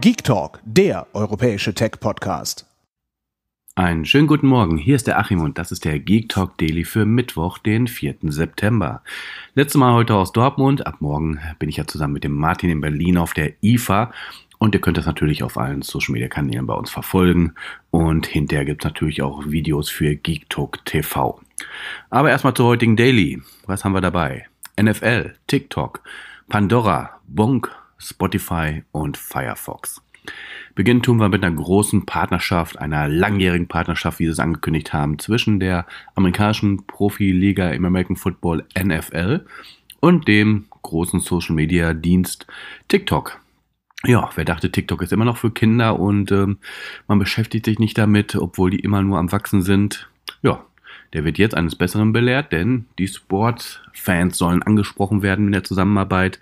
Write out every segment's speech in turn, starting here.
Geek Talk, der europäische Tech-Podcast. Einen schönen guten Morgen, hier ist der Achim und das ist der Geek Talk Daily für Mittwoch, den 4. September. Letztes Mal heute aus Dortmund, ab morgen bin ich ja zusammen mit dem Martin in Berlin auf der IFA und ihr könnt das natürlich auf allen Social-Media-Kanälen bei uns verfolgen und hinterher gibt es natürlich auch Videos für Geek Talk TV. Aber erstmal zur heutigen Daily. Was haben wir dabei? NFL, TikTok, Pandora, Bonk, Spotify und Firefox. Beginnen tun wir mit einer großen Partnerschaft, einer langjährigen Partnerschaft, wie sie es angekündigt haben, zwischen der amerikanischen Profiliga im American Football NFL und dem großen Social Media Dienst TikTok. Ja, wer dachte, TikTok ist immer noch für Kinder und ähm, man beschäftigt sich nicht damit, obwohl die immer nur am Wachsen sind. Ja, der wird jetzt eines Besseren belehrt, denn die Sportfans sollen angesprochen werden in der Zusammenarbeit.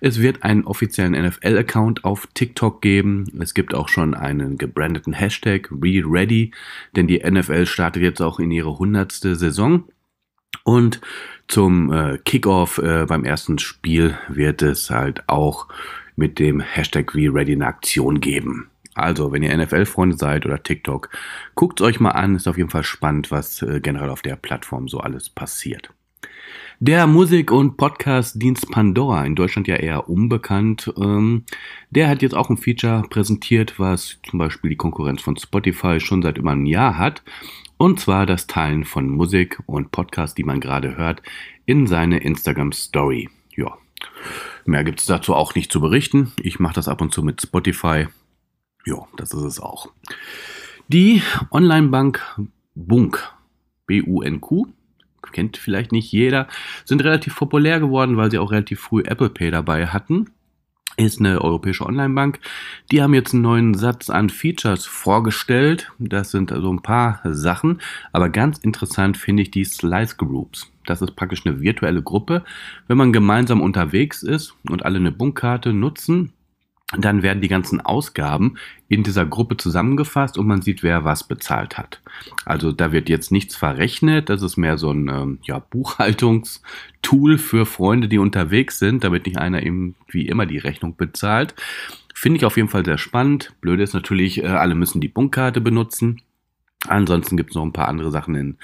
Es wird einen offiziellen NFL-Account auf TikTok geben. Es gibt auch schon einen gebrandeten Hashtag ReReady, denn die NFL startet jetzt auch in ihre hundertste Saison. Und zum äh, Kickoff äh, beim ersten Spiel wird es halt auch mit dem Hashtag ReReady eine Aktion geben. Also, wenn ihr NFL-Freunde seid oder TikTok, guckt es euch mal an. Ist auf jeden Fall spannend, was äh, generell auf der Plattform so alles passiert. Der Musik- und Podcast-Dienst Pandora, in Deutschland ja eher unbekannt, ähm, der hat jetzt auch ein Feature präsentiert, was zum Beispiel die Konkurrenz von Spotify schon seit über einem Jahr hat. Und zwar das Teilen von Musik und Podcast, die man gerade hört, in seine Instagram-Story. Ja, mehr gibt es dazu auch nicht zu berichten. Ich mache das ab und zu mit Spotify. Ja, das ist es auch. Die Online-Bank Bunk, B-U-N-Q, kennt vielleicht nicht jeder, sind relativ populär geworden, weil sie auch relativ früh Apple Pay dabei hatten. Ist eine europäische Online-Bank. Die haben jetzt einen neuen Satz an Features vorgestellt. Das sind also ein paar Sachen. Aber ganz interessant finde ich die Slice Groups. Das ist praktisch eine virtuelle Gruppe. Wenn man gemeinsam unterwegs ist und alle eine Bunkkarte nutzen, dann werden die ganzen Ausgaben in dieser Gruppe zusammengefasst und man sieht, wer was bezahlt hat. Also da wird jetzt nichts verrechnet, das ist mehr so ein ähm, ja, Buchhaltungstool für Freunde, die unterwegs sind, damit nicht einer eben wie immer die Rechnung bezahlt. Finde ich auf jeden Fall sehr spannend. Blöde ist natürlich, äh, alle müssen die Bunkkarte benutzen. Ansonsten gibt es noch ein paar andere Sachen in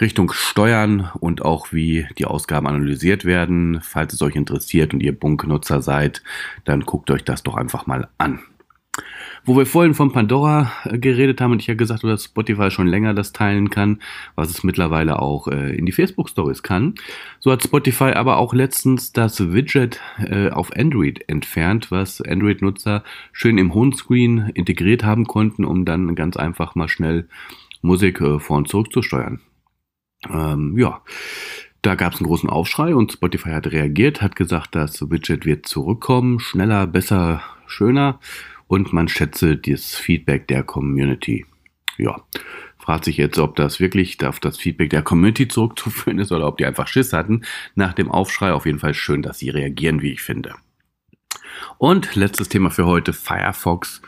Richtung Steuern und auch wie die Ausgaben analysiert werden. Falls es euch interessiert und ihr Bunknutzer seid, dann guckt euch das doch einfach mal an. Wo wir vorhin von Pandora äh, geredet haben und ich ja gesagt habe, dass Spotify schon länger das teilen kann, was es mittlerweile auch äh, in die Facebook Stories kann. So hat Spotify aber auch letztens das Widget äh, auf Android entfernt, was Android-Nutzer schön im Homescreen integriert haben konnten, um dann ganz einfach mal schnell Musik äh, vor und zurück zu steuern. Ähm, ja. Da gab es einen großen Aufschrei und Spotify hat reagiert, hat gesagt, das Widget wird zurückkommen, schneller, besser, schöner und man schätze das Feedback der Community. Ja, fragt sich jetzt, ob das wirklich auf das Feedback der Community zurückzuführen ist oder ob die einfach Schiss hatten. Nach dem Aufschrei auf jeden Fall schön, dass sie reagieren, wie ich finde. Und letztes Thema für heute, Firefox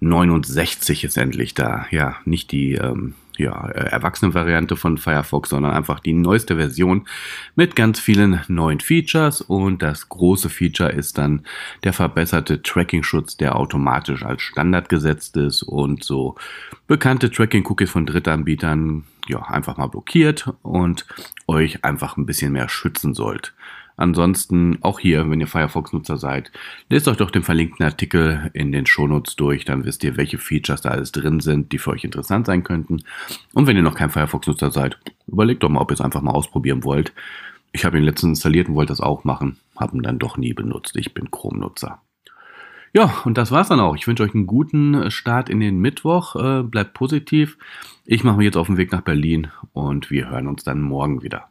69 ist endlich da. Ja, nicht die ähm, ja, äh, Erwachsene-Variante von Firefox, sondern einfach die neueste Version mit ganz vielen neuen Features. Und das große Feature ist dann der verbesserte Tracking-Schutz, der automatisch als Standard gesetzt ist und so bekannte Tracking-Cookies von Drittanbietern ja, einfach mal blockiert und euch einfach ein bisschen mehr schützen sollt. Ansonsten auch hier, wenn ihr Firefox-Nutzer seid, lest euch doch den verlinkten Artikel in den Shownotes durch, dann wisst ihr, welche Features da alles drin sind, die für euch interessant sein könnten. Und wenn ihr noch kein Firefox-Nutzer seid, überlegt doch mal, ob ihr es einfach mal ausprobieren wollt. Ich habe ihn letztens installiert und wollte das auch machen, habe ihn dann doch nie benutzt. Ich bin Chrome-Nutzer. Ja, und das war's dann auch. Ich wünsche euch einen guten Start in den Mittwoch. Äh, bleibt positiv. Ich mache mich jetzt auf den Weg nach Berlin und wir hören uns dann morgen wieder